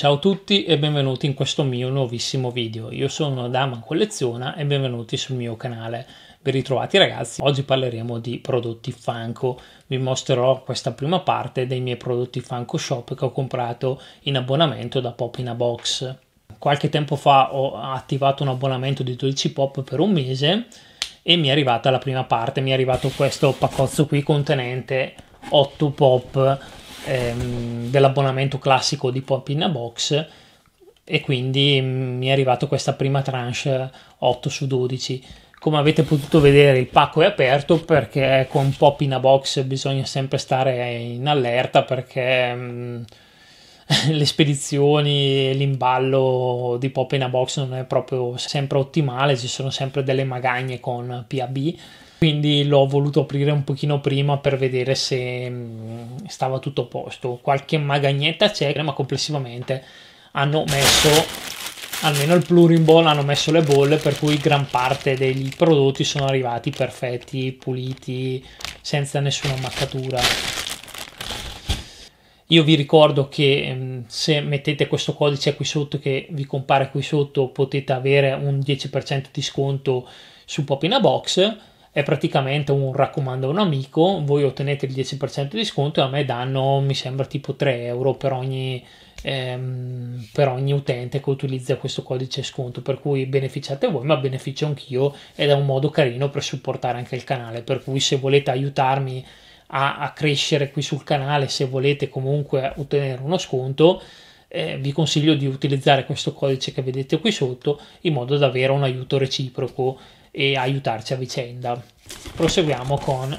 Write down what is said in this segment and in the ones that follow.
Ciao a tutti e benvenuti in questo mio nuovissimo video. Io sono Daman Colleziona e benvenuti sul mio canale. Ben ritrovati ragazzi, oggi parleremo di prodotti Funko. Vi mostrerò questa prima parte dei miei prodotti Funko Shop che ho comprato in abbonamento da Pop in a Box. Qualche tempo fa ho attivato un abbonamento di 12 pop per un mese e mi è arrivata la prima parte, mi è arrivato questo paccozzo qui contenente 8 pop ehm, dell'abbonamento classico di Pop in a Box e quindi mm, mi è arrivato questa prima tranche 8 su 12 come avete potuto vedere il pacco è aperto perché con Pop in a Box bisogna sempre stare in allerta perché mm, le spedizioni l'imballo di Pop in a Box non è proprio sempre ottimale ci sono sempre delle magagne con PAB quindi l'ho voluto aprire un pochino prima per vedere se mm, stava tutto a posto qualche magagnetta c'è ma complessivamente hanno messo almeno il plurimball hanno messo le bolle per cui gran parte dei prodotti sono arrivati perfetti puliti senza nessuna ammaccatura io vi ricordo che mm, se mettete questo codice qui sotto che vi compare qui sotto potete avere un 10% di sconto su Pop in a Box è praticamente un raccomando a un amico, voi ottenete il 10% di sconto e a me danno, mi sembra, tipo 3 euro per ogni, ehm, per ogni utente che utilizza questo codice sconto, per cui beneficiate voi, ma beneficio anch'io ed è un modo carino per supportare anche il canale, per cui se volete aiutarmi a, a crescere qui sul canale, se volete comunque ottenere uno sconto, eh, vi consiglio di utilizzare questo codice che vedete qui sotto in modo da avere un aiuto reciproco e aiutarci a vicenda. Proseguiamo con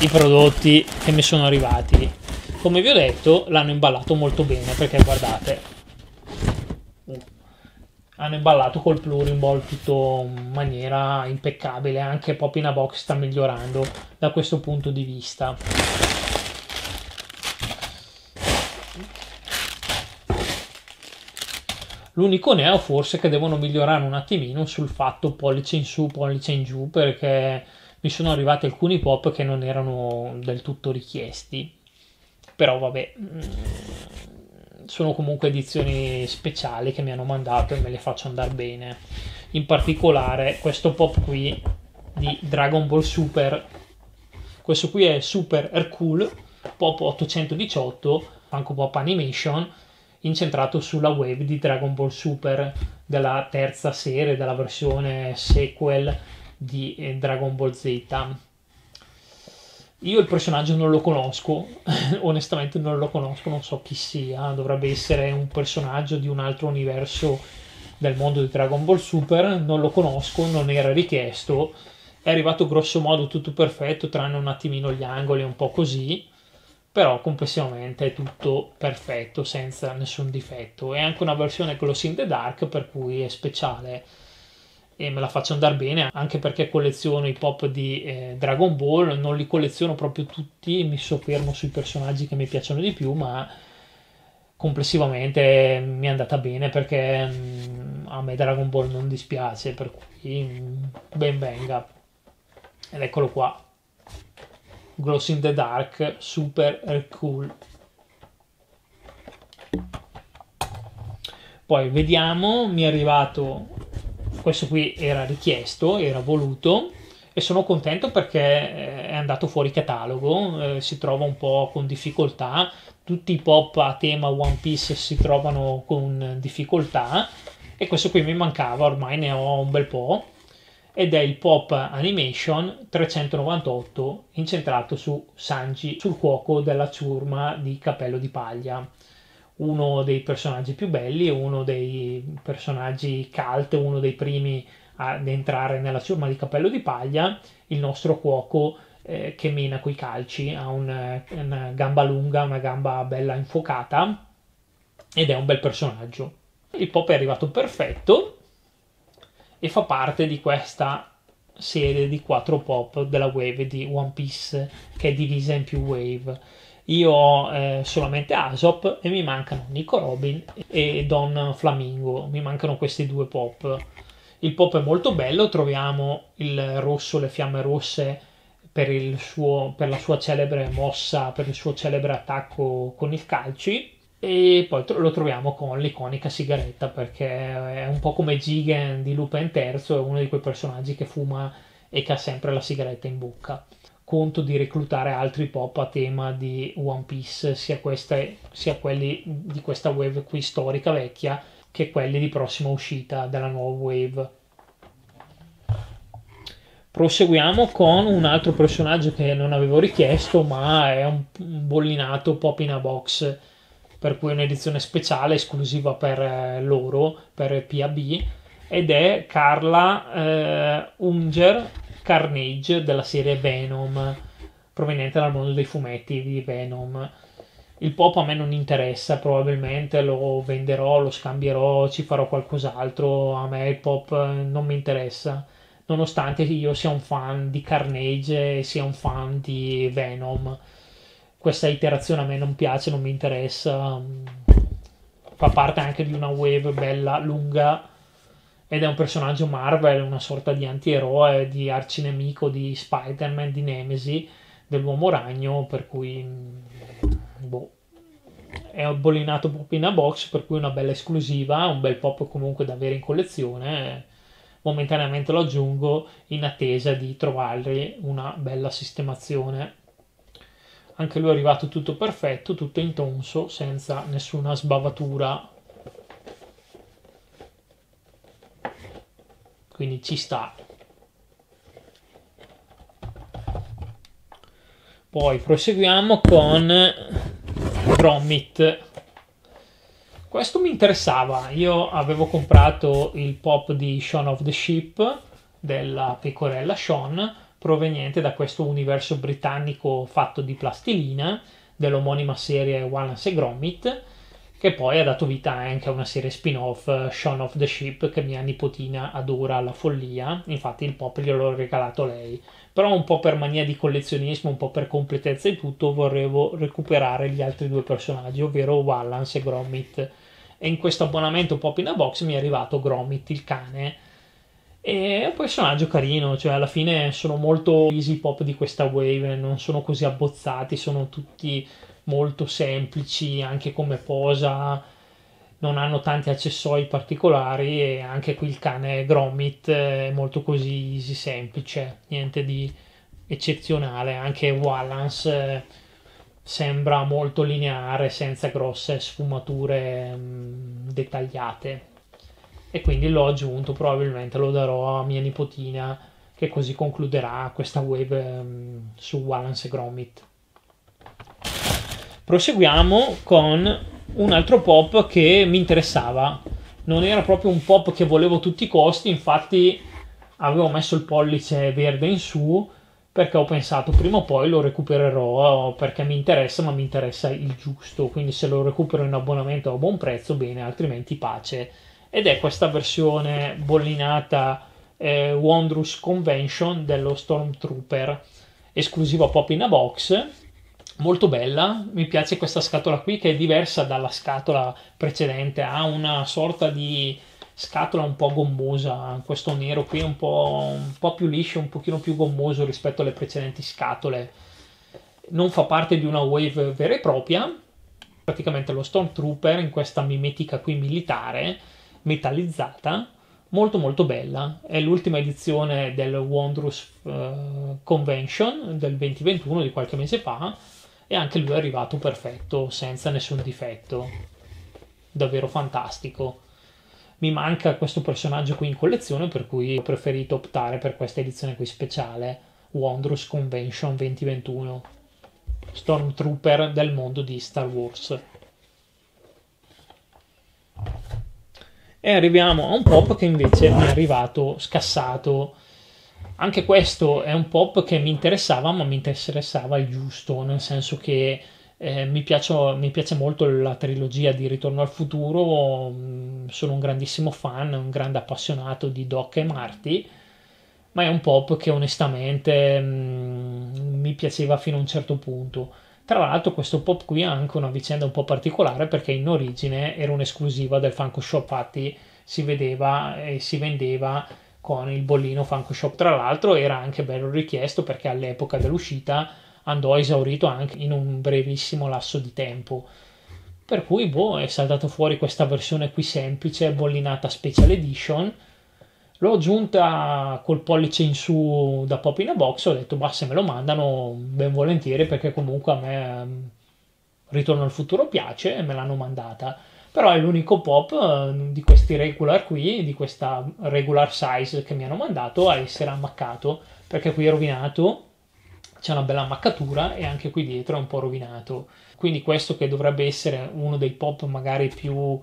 i prodotti che mi sono arrivati. Come vi ho detto, l'hanno imballato molto bene perché guardate, uh. hanno imballato col plurimball tutto in maniera impeccabile, anche Pop in a Box sta migliorando da questo punto di vista L'unico neo forse che devono migliorare un attimino sul fatto pollice in su, pollice in giù, perché mi sono arrivati alcuni pop che non erano del tutto richiesti. Però vabbè, mm, sono comunque edizioni speciali che mi hanno mandato e me le faccio andare bene. In particolare questo pop qui di Dragon Ball Super. Questo qui è Super Hercule, pop 818, Funko Pop Animation incentrato sulla web di Dragon Ball Super della terza serie, della versione sequel di eh, Dragon Ball Z. Io il personaggio non lo conosco, onestamente non lo conosco, non so chi sia, dovrebbe essere un personaggio di un altro universo del mondo di Dragon Ball Super, non lo conosco, non era richiesto, è arrivato grosso modo tutto perfetto, tranne un attimino gli angoli, un po' così, però complessivamente è tutto perfetto senza nessun difetto è anche una versione Gloss in the Dark per cui è speciale e me la faccio andare bene anche perché colleziono i pop di eh, Dragon Ball non li colleziono proprio tutti mi soffermo sui personaggi che mi piacciono di più ma complessivamente mi è andata bene perché mh, mm, a me Dragon Ball non dispiace per cui mh, mm, ben venga ed eccolo qua Gross in the Dark super eh, cool. Poi vediamo, mi è arrivato, questo qui era richiesto, era voluto e sono contento perché eh, è andato fuori catalogo, eh, si trova un po' con difficoltà, tutti i pop a tema One Piece si trovano con difficoltà e questo qui mi mancava, ormai ne ho un bel po' ed è il Pop Animation 398 incentrato su Sanji, sul cuoco della ciurma di Capello di Paglia, uno dei personaggi più belli, uno dei personaggi cult, uno dei primi ad entrare nella ciurma di Capello di Paglia, il nostro cuoco eh, che mena coi calci, ha un, una gamba lunga, una gamba bella infuocata ed è un bel personaggio. Il pop è arrivato perfetto e fa parte di questa serie di quattro pop della wave di One Piece che è divisa in più wave. Io ho eh, solamente Asop e mi mancano Nico Robin e Don Flamingo, mi mancano questi due pop. Il pop è molto bello, troviamo il rosso, le fiamme rosse per, suo, per la sua celebre mossa, per il suo celebre attacco con il calci e poi lo troviamo con l'iconica sigaretta perché è un po' come Gigan di Lupin III, è uno di quei personaggi che fuma e che ha sempre la sigaretta in bocca. Conto di reclutare altri pop a tema di One Piece, sia, queste, sia quelli di questa wave qui storica vecchia che quelli di prossima uscita della nuova wave. Proseguiamo con un altro personaggio che non avevo richiesto, ma è un bollinato pop in a box per cui è un'edizione speciale esclusiva per eh, loro, per PAB, ed è Carla eh, Unger Carnage della serie Venom, proveniente dal mondo dei fumetti di Venom. Il pop a me non interessa, probabilmente lo venderò, lo scambierò, ci farò qualcos'altro, a me il pop eh, non mi interessa, nonostante io sia un fan di Carnage e sia un fan di Venom questa iterazione a me non piace, non mi interessa, mm, fa parte anche di una wave bella, lunga, ed è un personaggio Marvel, una sorta di anti-eroe, di arcinemico di Spider-Man, di Nemesi, dell'uomo ragno, per cui mm, boh, è bollinato proprio in a box, per cui una bella esclusiva, un bel pop comunque da avere in collezione. Momentaneamente lo aggiungo in attesa di trovargli una bella sistemazione anche lui è arrivato tutto perfetto, tutto intonso, senza nessuna sbavatura. Quindi ci sta. Poi proseguiamo con Gromit. Questo mi interessava, io avevo comprato il pop di Shaun of the Sheep della pecorella Shaun proveniente da questo universo britannico fatto di plastilina dell'omonima serie Wallace e Gromit che poi ha dato vita anche a una serie spin-off eh, Shaun of the Ship che mia nipotina adora la follia, infatti il pop gliel'ho regalato lei. Però un po' per mania di collezionismo, un po' per completezza di tutto, vorrevo recuperare gli altri due personaggi, ovvero Wallace e Gromit. E in questo abbonamento Pop in a Box mi è arrivato Gromit il cane, e è un personaggio carino, cioè alla fine sono molto easy pop di questa wave, non sono così abbozzati, sono tutti molto semplici anche come posa, non hanno tanti accessori particolari e anche qui il cane Gromit è molto così easy, semplice, niente di eccezionale, anche Wallace eh, sembra molto lineare senza grosse sfumature mm, dettagliate e quindi l'ho aggiunto, probabilmente lo darò a mia nipotina che così concluderà questa web um, ehm, su Wallace e Gromit. Proseguiamo con un altro pop che mi interessava. Non era proprio un pop che volevo a tutti i costi, infatti avevo messo il pollice verde in su perché ho pensato prima o poi lo recupererò perché mi interessa, ma mi interessa il giusto, quindi se lo recupero in abbonamento a buon prezzo, bene, altrimenti pace ed è questa versione bollinata eh, Wondrous Convention dello Stormtrooper, esclusiva pop in a box, molto bella, mi piace questa scatola qui che è diversa dalla scatola precedente, ha una sorta di scatola un po' gommosa, questo nero qui è un po', un po più liscio, un pochino più gommoso rispetto alle precedenti scatole, non fa parte di una wave vera e propria, praticamente lo Stormtrooper in questa mimetica qui militare metallizzata, molto molto bella. È l'ultima edizione del Wondrous uh, Convention del 2021 di qualche mese fa e anche lui è arrivato perfetto, senza nessun difetto. Davvero fantastico. Mi manca questo personaggio qui in collezione, per cui ho preferito optare per questa edizione qui speciale, Wondrous Convention 2021, Stormtrooper del mondo di Star Wars. e arriviamo a un pop che invece mi è arrivato scassato. Anche questo è un pop che mi interessava, ma mi interessava il giusto, nel senso che eh, mi, piaccio, mi, piace molto la trilogia di Ritorno al futuro, mm, sono un grandissimo fan, un grande appassionato di Doc e Marty, ma è un pop che onestamente mh, mm, mi piaceva fino a un certo punto tra l'altro questo pop qui ha anche una vicenda un po' particolare perché in origine era un'esclusiva del Funko Shop, infatti si vedeva e si vendeva con il bollino Funko Shop. Tra l'altro era anche bello richiesto perché all'epoca dell'uscita andò esaurito anche in un brevissimo lasso di tempo. Per cui, boh, è saltato fuori questa versione qui semplice, bollinata Special Edition L'ho aggiunta col pollice in su da pop in a box. Ho detto, ma se me lo mandano, ben volentieri, perché comunque a me ehm, Ritorno al futuro piace e me l'hanno mandata. Però è l'unico pop ehm, di questi regular qui, di questa regular size che mi hanno mandato, a essere ammaccato. Perché qui è rovinato, c'è una bella ammaccatura e anche qui dietro è un po' rovinato. Quindi questo che dovrebbe essere uno dei pop magari più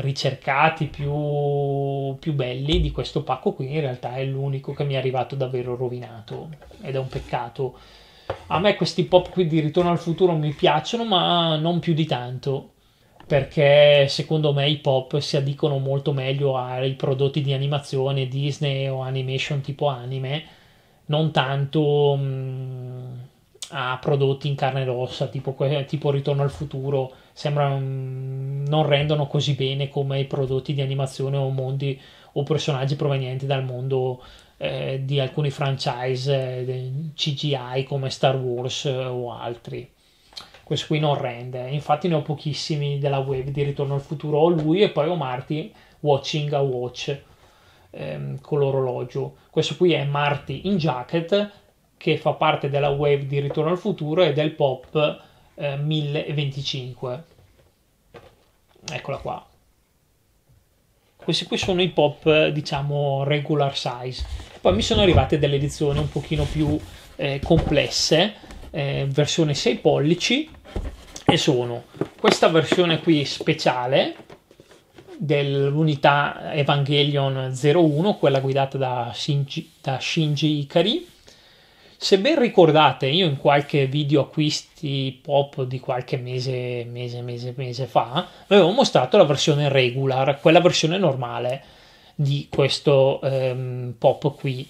ricercati, più, più, belli di questo pacco qui in realtà è l'unico che mi è arrivato davvero rovinato ed è un peccato. A me questi pop qui di Ritorno al futuro mi piacciono ma non più di tanto perché secondo me i pop si addicono molto meglio ai prodotti di animazione Disney o animation tipo anime non tanto mh, mm, a prodotti in carne ed ossa tipo, tipo Ritorno al futuro sembrano non rendono così bene come i prodotti di animazione o mondi o personaggi provenienti dal mondo eh, di alcuni franchise eh, CGI come Star Wars eh, o altri. Questo qui non rende, infatti ne ho pochissimi della web di Ritorno al Futuro, ho lui e poi ho Marty Watching a Watch ehm, con l'orologio. Questo qui è Marty in Jacket che fa parte della wave di Ritorno al Futuro e del pop 1025. Eh, Eccola qua. Questi qui sono i pop, eh, diciamo, regular size. Poi mi sono arrivate delle edizioni un pochino più eh, complesse, eh, versione 6 pollici, e sono questa versione qui speciale dell'unità Evangelion 01, quella guidata da Shinji, da Shinji Ikari, se ben ricordate, io in qualche video acquisti pop di qualche mese, mese, mese, mese fa, avevo mostrato la versione regular, quella versione normale di questo ehm, pop qui.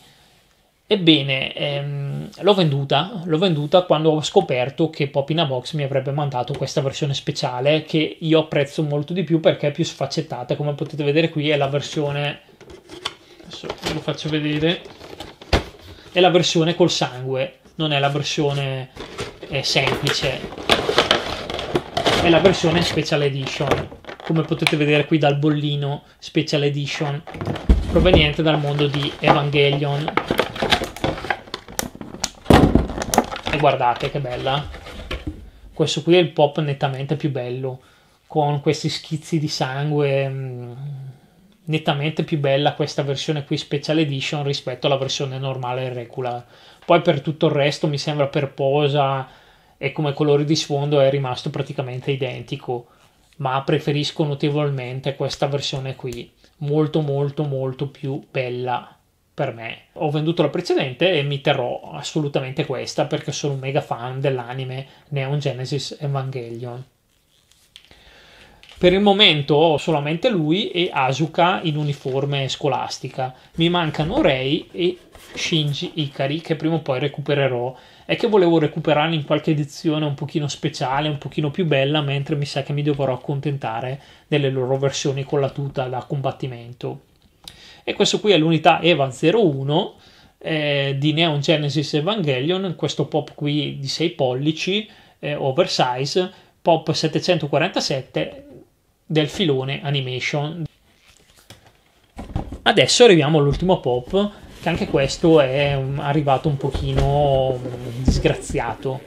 Ebbene, ehm, l'ho venduta, l'ho venduta quando ho scoperto che Pop in a Box mi avrebbe mandato questa versione speciale che io apprezzo molto di più perché è più sfaccettata, come potete vedere qui è la versione... adesso ve lo faccio vedere è la versione col sangue, non è la versione eh, semplice, è la versione special edition, come potete vedere qui dal bollino special edition, proveniente dal mondo di Evangelion. E guardate che bella! Questo qui è il pop nettamente più bello, con questi schizzi di sangue. Mh, mm, nettamente più bella questa versione qui special edition rispetto alla versione normale e regular. Poi per tutto il resto mi sembra per posa e come colori di sfondo è rimasto praticamente identico, ma preferisco notevolmente questa versione qui, molto molto molto più bella per me. Ho venduto la precedente e mi terrò assolutamente questa perché sono un mega fan dell'anime Neon Genesis Evangelion. Per il momento ho solamente lui e Asuka in uniforme scolastica. Mi mancano Rei e Shinji Ikari che prima o poi recupererò e che volevo recuperarli in qualche edizione un pochino speciale, un pochino più bella, mentre mi sa che mi dovrò accontentare delle loro versioni con la tuta da combattimento. E questo qui è l'unità EVA 01 eh, di Neon Genesis Evangelion, questo pop qui di 6 pollici, eh, oversize, pop 747 del filone animation. Adesso arriviamo all'ultimo pop, che anche questo è arrivato un pochino disgraziato,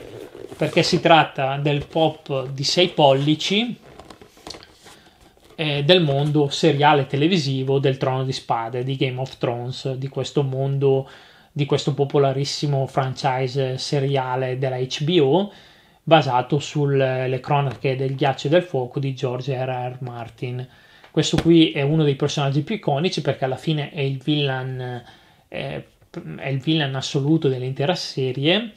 perché si tratta del pop di 6 pollici eh, del mondo seriale televisivo del Trono di Spade, di Game of Thrones, di questo mondo, di questo popolarissimo franchise seriale della HBO, basato sulle cronache del ghiaccio e del fuoco di George R.R. Martin. Questo qui è uno dei personaggi più iconici perché alla fine è il villain, eh, è il villain assoluto dell'intera serie,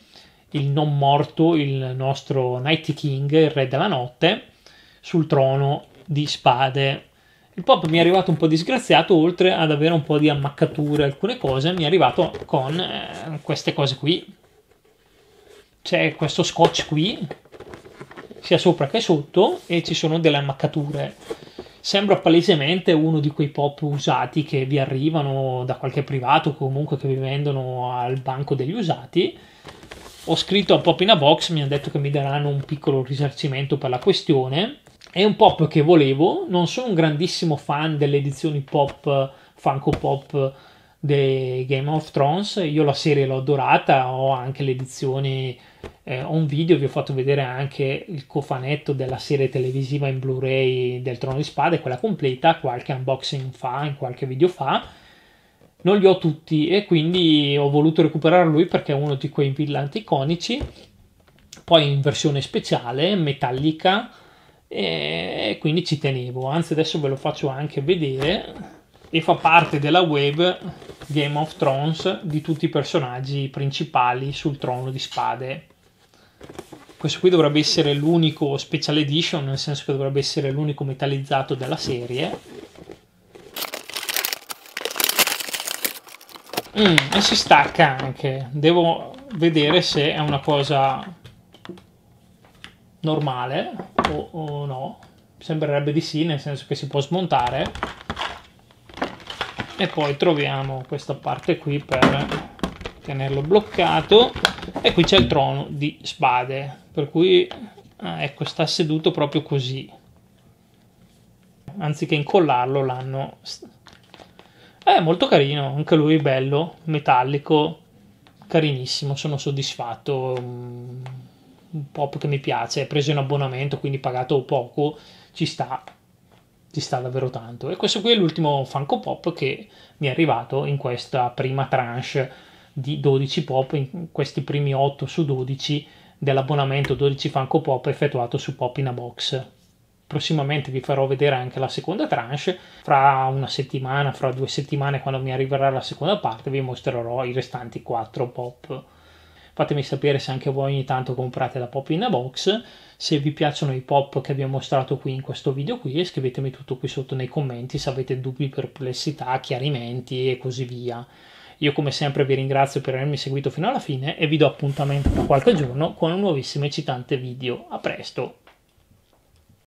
il non morto, il nostro Night King, il re della notte, sul trono di spade. Il pop mi è arrivato un po' disgraziato, oltre ad avere un po' di ammaccature, alcune cose, mi è arrivato con eh, queste cose qui, c'è questo scotch qui sia sopra che sotto e ci sono delle ammaccature sembra palesemente uno di quei pop usati che vi arrivano da qualche privato o comunque che vi vendono al banco degli usati ho scritto a Pop in a Box mi hanno detto che mi daranno un piccolo risarcimento per la questione è un pop che volevo non sono un grandissimo fan delle edizioni pop eh, Funko Pop The Game of Thrones. Io la serie l'ho adorata, ho anche l'edizione edizioni, eh, ho un video, vi ho fatto vedere anche il cofanetto della serie televisiva in Blu-ray del Trono di Spade, quella completa, qualche unboxing fa, in qualche video fa. Non li ho tutti e quindi ho voluto recuperare lui perché è uno di quei villanti iconici. Poi in versione speciale, metallica, e quindi ci tenevo. Anzi, adesso ve lo faccio anche vedere e fa parte della web Game of Thrones di tutti i personaggi principali sul trono di spade. Questo qui dovrebbe essere l'unico special edition, nel senso che dovrebbe essere l'unico metallizzato della serie. Mm, e si stacca anche. Devo vedere se è una cosa normale o, o no. Sembrerebbe di sì, nel senso che si può smontare e poi troviamo questa parte qui per tenerlo bloccato e qui c'è il trono di spade per cui ah, ecco sta seduto proprio così anziché incollarlo l'hanno è eh, molto carino anche lui bello metallico carinissimo sono soddisfatto mm, un pop che mi piace è preso in abbonamento quindi pagato poco ci sta ci sta davvero tanto. E questo qui è l'ultimo Funko Pop che mi è arrivato in questa prima tranche di 12 pop, in questi primi 8 su 12 dell'abbonamento 12 Funko Pop effettuato su Pop in a Box. Prossimamente vi farò vedere anche la seconda tranche, fra una settimana, fra due settimane quando mi arriverà la seconda parte vi mostrerò i restanti 4 pop fatemi sapere se anche voi ogni tanto comprate la pop in a box se vi piacciono i pop che vi ho mostrato qui in questo video qui e scrivetemi tutto qui sotto nei commenti se avete dubbi, perplessità, chiarimenti e così via. Io come sempre vi ringrazio per avermi seguito fino alla fine e vi do appuntamento tra qualche giorno con un nuovissimo eccitante video. A presto!